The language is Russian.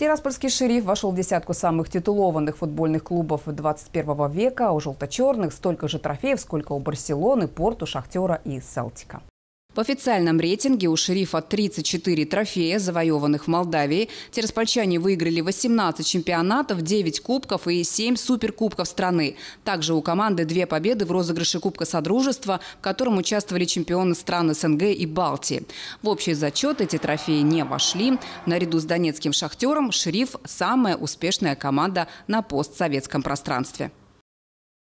Тираспольский шериф вошел в десятку самых титулованных футбольных клубов 21 века. У желто-черных столько же трофеев, сколько у Барселоны, Порту, Шахтера и Селтика. В официальном рейтинге у шерифа 34 трофея, завоеванных в Молдавии. Тираспольчане выиграли 18 чемпионатов, 9 кубков и 7 суперкубков страны. Также у команды две победы в розыгрыше Кубка Содружества, в котором участвовали чемпионы стран СНГ и Балтии. В общий зачет эти трофеи не вошли. Наряду с донецким «Шахтером» «Шериф» – самая успешная команда на постсоветском пространстве.